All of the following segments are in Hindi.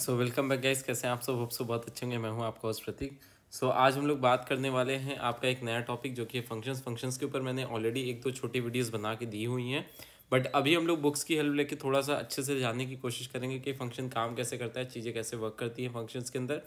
सो वेलकम बैक गाइस कैसे हैं आप सब होप सो बहुत अच्छे होंगे मैं हूं आपका होस्ट प्रतीक सो so, आज हम लोग बात करने वाले हैं आपका एक नया टॉपिक जो कि है फंक्शंस फंक्शंस के ऊपर मैंने ऑलरेडी एक दो तो छोटी वीडियोस बना के दी हुई हैं बट अभी हम लोग बुक्स की हेल्प लेके थोड़ा सा अच्छे से जानने की कोशिश करेंगे कि फंक्शन काम कैसे करता है चीज़ें कैसे वर्क करती हैं फंक्शंस के अंदर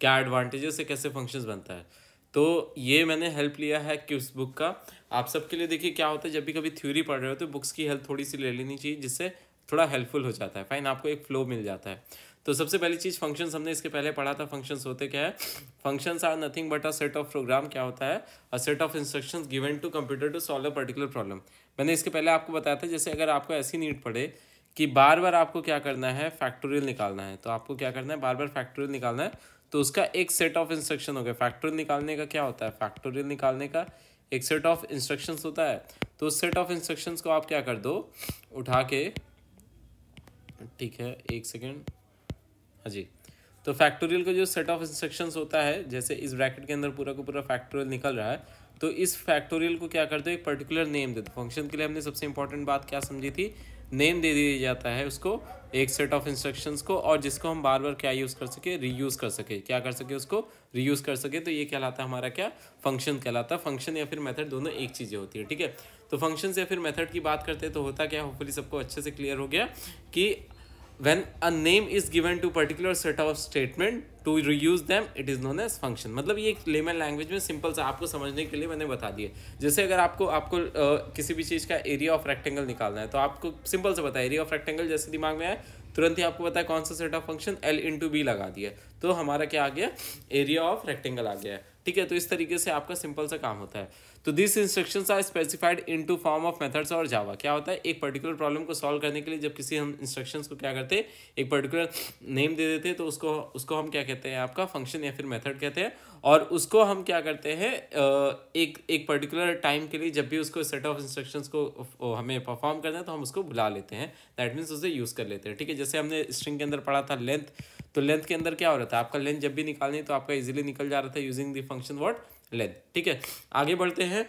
क्या एडवांटेजेस से कैसे फंक्शंस बनता है तो ये मैंने हेल्प लिया है कि उस बुक का आप सबके लिए देखिए क्या होता है जब भी कभी थ्योरी पढ़ रहे हो तो बुक्स की हेल्प थोड़ी सी ले लेनी चाहिए जिससे थोड़ा हेल्पफुल हो जाता है फाइन आपको एक फ्लो मिल जाता है तो सबसे पहली चीज़ फंक्शंस हमने इसके पहले पढ़ा था फंक्शंस होते क्या है functions are nothing but a set of program क्या होता है a set of instructions given to computer to solve a particular problem मैंने इसके पहले आपको बताया था जैसे अगर आपको ऐसी नीड पड़े कि बार बार आपको क्या करना है फैक्टोरियल निकालना है तो आपको क्या करना है बार बार फैक्टोरियल निकालना है तो उसका एक सेट ऑफ इंस्ट्रक्शन हो गया फैक्टोरियल निकालने का क्या होता है फैक्टोरियल निकालने का एक सेट ऑफ इंस्ट्रक्शंस होता है तो उस सेट ऑफ इंस्ट्रक्शंस को आप क्या कर दो उठा के ठीक है एक सेकेंड हाँ जी तो फैक्टोरियल का जो सेट ऑफ इंस्ट्रक्शंस होता है जैसे इस ब्रैकेट के अंदर पूरा का पूरा फैक्टोरियल निकल रहा है तो इस फैक्टोरियल को क्या करते हो एक पर्टिकुलर नेम देते फंक्शन के लिए हमने सबसे इंपॉर्टेंट बात क्या समझी थी नेम दे दिया जाता है उसको एक सेट ऑफ इंस्ट्रक्शंस को और जिसको हम बार बार क्या यूज़ कर सके रीयूज़ कर सके क्या कर सके उसको रीयूज़ कर सके तो ये कहलाता है हमारा क्या फंक्शन कहलाता है फंक्शन या फिर मेथड दोनों एक चीज़ें होती है ठीक है तो फंक्शन या फिर मेथड की बात करते हैं तो होता क्या होपफुली सबको अच्छे से क्लियर हो गया कि when a name is given to particular set of statement to reuse them it is known as function मतलब ये एक लेमन लैंग्वेज में सिंपल सा आपको समझने के लिए मैंने बता दिए जैसे अगर आपको आपको आ, किसी भी चीज़ का एरिया ऑफ रेक्टेंगल निकालना है तो आपको सिंपल से पता है एरिया ऑफ रेक्टेंगल जैसे दिमाग में आए तुरंत ही आपको पता है कौन सा set of function L to B लगा दिया तो हमारा क्या आ गया एरिया ऑफ रेक्टेंगल आ गया है ठीक है तो इस तरीके से आपका सिंपल सा काम होता है तो this instructions are specified in to form of methods और जावा क्या होता है एक पर्टिकुलर प्रॉब्लम को सॉल्व करने के लिए जब किसी हम इंस्ट्रक्शंस को क्या करते हैं एक पर्टिकुलर नेम दे देते हैं तो उसको उसको हम क्या कहते हैं आपका फंक्शन या फिर मेथड कहते हैं और उसको हम क्या करते हैं एक एक पर्टिकुलर टाइम के लिए जब भी उसको सेट ऑफ इंस्ट्रक्शन को हमें परफॉर्म करना है तो हम उसको बुला लेते हैं दैट मीन्स उसे यूज़ कर लेते हैं ठीक है जैसे हमने स्ट्रिंग के अंदर पढ़ा था लेंथ तो लेंथ के अंदर क्या हो रहा था आपका लेंथ जब भी निकालनी तो आपका इजीली निकल जा रहा था using the function what length ठीक है आगे बढ़ते हैं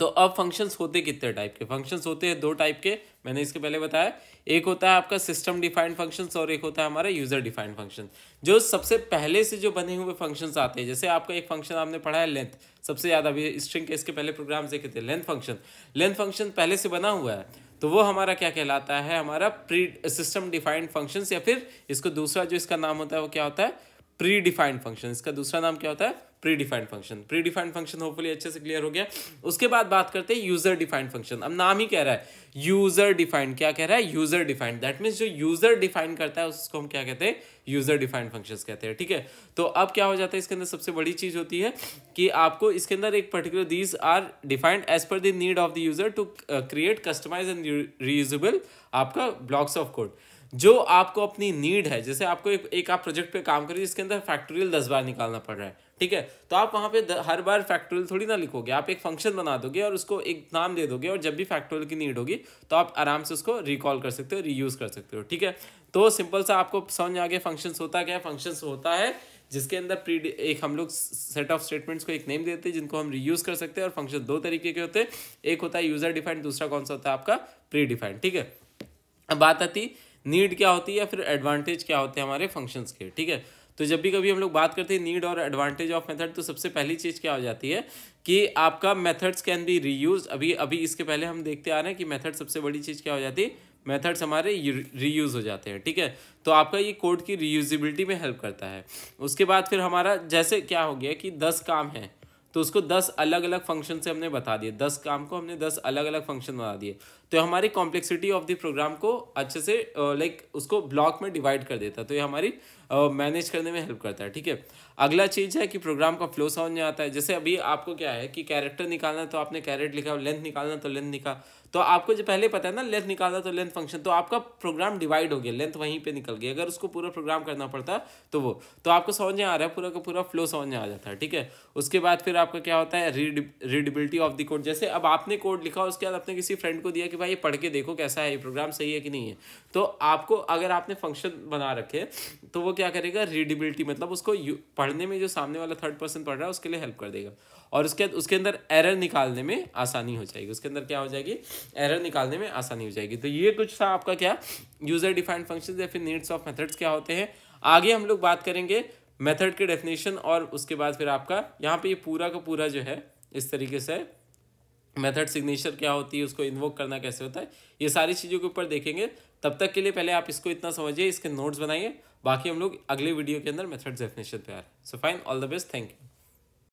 तो अब फंक्शंस होते कितने टाइप के फंक्शंस होते हैं दो टाइप के मैंने इसके पहले बताया एक होता है आपका सिस्टम डिफाइंड फंक्शंस और एक होता है हमारा यूज़र डिफाइंड फंक्शन जो सबसे पहले से जो बने हुए फंक्शंस आते हैं जैसे आपका एक फंक्शन आपने पढ़ा है लेंथ सबसे ज़्यादा अभी स्ट्रिंग के इसके पहले प्रोग्राम देखे थे लेंथ फंक्शन लेंथ फंक्शन पहले से बना हुआ है तो वो हमारा क्या कहलाता है हमारा प्री सिस्टम डिफाइंड फंक्शन या फिर इसको दूसरा जो इसका नाम होता है वो क्या होता है प्री डिफाइंड फंक्शन इसका दूसरा नाम क्या होता है predefined function predefined function hopefully अच्छे से क्लियर हो गया उसके बाद बात करते हैं यूजर डिफाइंड फंक्शन अब नाम ही कह रहा है यूजर डिफाइंड क्या कह रहा है यूजर डिफाइंड दैट मीन्स जो यूजर डिफाइन करता है उसको हम क्या कहते हैं यूजर डिफाइंड फंक्शन कहते हैं ठीक है तो अब क्या हो जाता है इसके अंदर सबसे बड़ी चीज होती है कि आपको इसके अंदर एक particular these are defined as per the need of the user to create customize and reusable आपका ब्लॉक्स ऑफ कोड जो आपको अपनी नीड है जैसे आपको एक, एक आप प्रोजेक्ट पे काम करिए जिसके अंदर फैक्टोरियल दस बार निकालना पड़ रहा है ठीक है तो आप वहाँ पे हर बार फैक्टोरियल थोड़ी ना लिखोगे आप एक फंक्शन बना दोगे और उसको एक नाम दे दोगे और जब भी फैक्टोरियल की नीड होगी तो आप आराम से उसको रिकॉल कर सकते हो रीयूज़ कर सकते हो ठीक है तो सिंपल सा आपको समझ आ गया फंक्शंस होता क्या है फंक्शंस होता है जिसके अंदर प्री एक हम लोग सेट ऑफ स्टेटमेंट्स को एक नेम देते हैं जिनको हम रीयूज़ कर सकते हैं और फंक्शन दो तरीके के होते हैं एक होता है यूज़र डिफाइंड दूसरा कौन सा होता है आपका प्री डिफाइंड ठीक है अब बात आती नीड क्या होती है या फिर एडवांटेज क्या होते हैं हमारे फंक्शंस के ठीक है तो जब भी कभी हम लोग बात करते हैं नीड और एडवांटेज ऑफ मेथड तो सबसे पहली चीज़ क्या हो जाती है कि आपका मेथड्स कैन बी रीयूज अभी अभी इसके पहले हम देखते आ रहे हैं कि मेथड सबसे बड़ी चीज़ क्या हो जाती है मेथड्स हमारे रीयूज़ हो जाते हैं ठीक है तो आपका ये कोड की रीयूजिबिलिटी में हेल्प करता है उसके बाद फिर हमारा जैसे क्या हो गया कि दस काम है तो उसको दस अलग अलग फंक्शन से हमने बता दिए दस काम को हमने दस अलग अलग फंक्शन बता दिए तो हमारी कॉम्प्लेक्सिटी ऑफ द प्रोग्राम को अच्छे से लाइक उसको ब्लॉक में डिवाइड कर देता है तो ये हमारी मैनेज करने में हेल्प करता है ठीक है अगला चीज़ है कि प्रोग्राम का फ्लो समझ में आता है जैसे अभी आपको क्या है कि कैरेक्टर निकालना तो आपने कैरेट लिखा लेंथ निकालना तो लेंथ निकाल तो आपको जो पहले पता है ना लेंथ निकालना तो लेंथ फंक्शन तो आपका प्रोग्राम डिवाइड हो गया लेंथ वहीं पे निकल गई अगर उसको पूरा प्रोग्राम करना पड़ता तो वो तो आपको समझ में आ रहा है पूरा का पूरा फ्लो समझ में आ जाता है ठीक है उसके बाद फिर आपका क्या होता है रीडिबिलिटी ऑफ द कोड जैसे अब आपने कोड लिखा उसके बाद आपने किसी फ्रेंड को दिया कि भाई ये पढ़ के देखो कैसा है ये प्रोग्राम सही है कि नहीं है तो आपको अगर आपने फंक्शन बना रखे तो वो क्या करेगा रीडिबिलिटी मतलब उसको पढ़ने में जो सामने वाला थर्ड पर्सन पढ़ रहा है उसके लिए हेल्प कर देगा और उसके उसके अंदर एरर निकालने में आसानी हो जाएगी उसके अंदर क्या हो जाएगी एरर निकालने में आसानी हो जाएगी तो ये कुछ था आपका क्या यूज़र डिफाइंड फंक्शन या फिर नीड्स ऑफ मेथड्स क्या होते हैं आगे हम लोग बात करेंगे मेथड के डेफिनेशन और उसके बाद फिर आपका यहाँ पे ये पूरा का पूरा जो है इस तरीके से मेथड सिग्नेचर क्या होती है उसको इन्वोक करना कैसे होता है ये सारी चीज़ों के ऊपर देखेंगे तब तक के लिए पहले आप इसको इतना समझिए इसके नोट्स बनाइए बाकी हम लोग अगले वीडियो के अंदर मेथड डेफिनेशन पे आ रहे हैं so fine all the best thank you